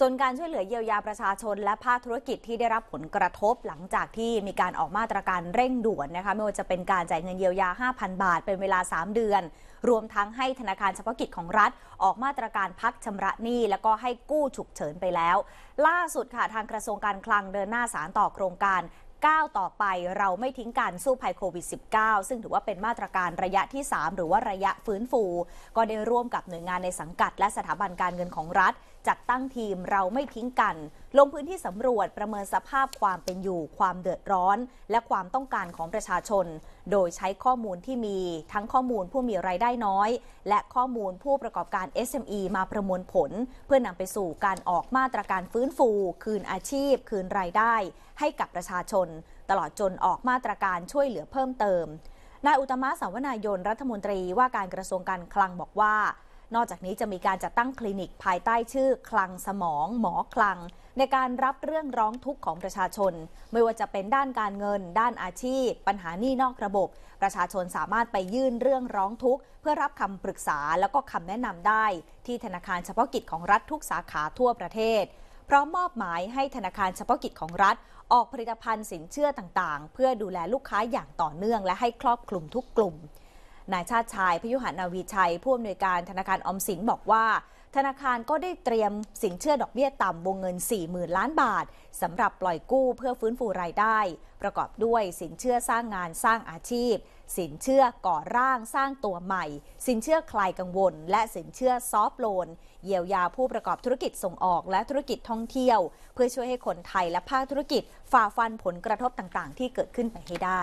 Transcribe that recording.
ส่วนการช่วยเหลือเยียวยาประชาชน และภาคธุรกิจที่ได้รับผลกระทบหลังจากที่มีการออกมาตรการเร่งด่วนนะคะไม่ว่าจะเป็นการจ่ายเงินเยียวยา 5,000 บาท เป็นเวลา 3 เดือน รวมทั้งให้ธนาคารเฉพาะกิจของรัฐ ออกมาตรการพักชำระหนี้แล้วก็ให้กู้ฉุกเฉินไปแล้ว ล่าสุดค่ะทางกระทรวงการคลังเดินหน้าสารต่อโครงการก้าวต่อไปเราไม่ทิ้งการสู้ภัยโควิด -19 ซึ่งถือว่าเป็นมาตรการระยะที่ 3 หรือว่าระยะฟื้นฟู ก็ได้ร่วมกับหน่วยงานในสังกัดและสถาบันการเงินของรัฐ จัดตั้งทีมเราไม่ทิ้งกันลงพื้นที่สำรวจประเมินสภาพความเป็นอยู่ความเดือดร้อน และความต้องการของประชาชน โดยใช้ข้อมูลที่มีทั้งข้อมูลผู้มีไรายได้น้อย และข้อมูลผู้ประกอบการ SME มาประมวลผล เพื่อนำไปสู่การออกมาตรการฟื้นฟู คืนอาชีพ คืนรายได้ ให้กับประชาชน ตลอดจนออกมาตรการช่วยเหลือเพิ่มเติม นายอุตมะสาวนายนรัฐมนตรีว่าการกระทรวงการคลังบอกว่านอกจากนี้จะมีการจัดตั้งคลินิกภายใต้ชื่อคลังสมองหมอคลัง ในการรับเรื่องร้องทุกข์ของประชาชน ไม่ว่าจะเป็นด้านการเงินด้านอาชีพ ปัญหาหนี้นอกระบบ ประชาชนสามารถไปยื่นเรื่องร้องทุกข์ เพื่อรับคำปรึกษาแล้วก็คำแนะนำได้ ที่ธนาคารเฉพาะกิจของรัฐทุกสาขาทั่วประเทศพร้อมมอบหมายให้ธนาคารเฉพาะกิจของรัฐ ออกผลิตภัณฑ์สินเชื่อต่างๆ เพื่อดูแลลูกค้าอย่างต่อเนื่องและให้ครอบคลุมทุกกลุ่มนายชาติชายพยุหานาวีชัยผู้อำนวยการธนาคารออมสินบอกว่า ธนาคารก็ได้เตรียมสินเชื่อดอกเบี้ยต่ำวงเงิน 40,000 ล้านบาทสำหรับปล่อยกู้เพื่อฟื้นฟูรายได้ ประกอบด้วยสินเชื่อสร้างงานสร้างอาชีพ สินเชื่อก่อร่างสร้างตัวใหม่ สินเชื่อคลายกังวล และสินเชื่อซอฟโลนเยียวยาผู้ประกอบธุรกิจส่งออกและธุรกิจท่องเที่ยว เพื่อช่วยให้คนไทยและภาคธุรกิจฝ่าฟันผลกระทบต่างๆ ที่เกิดขึ้นไปให้ได้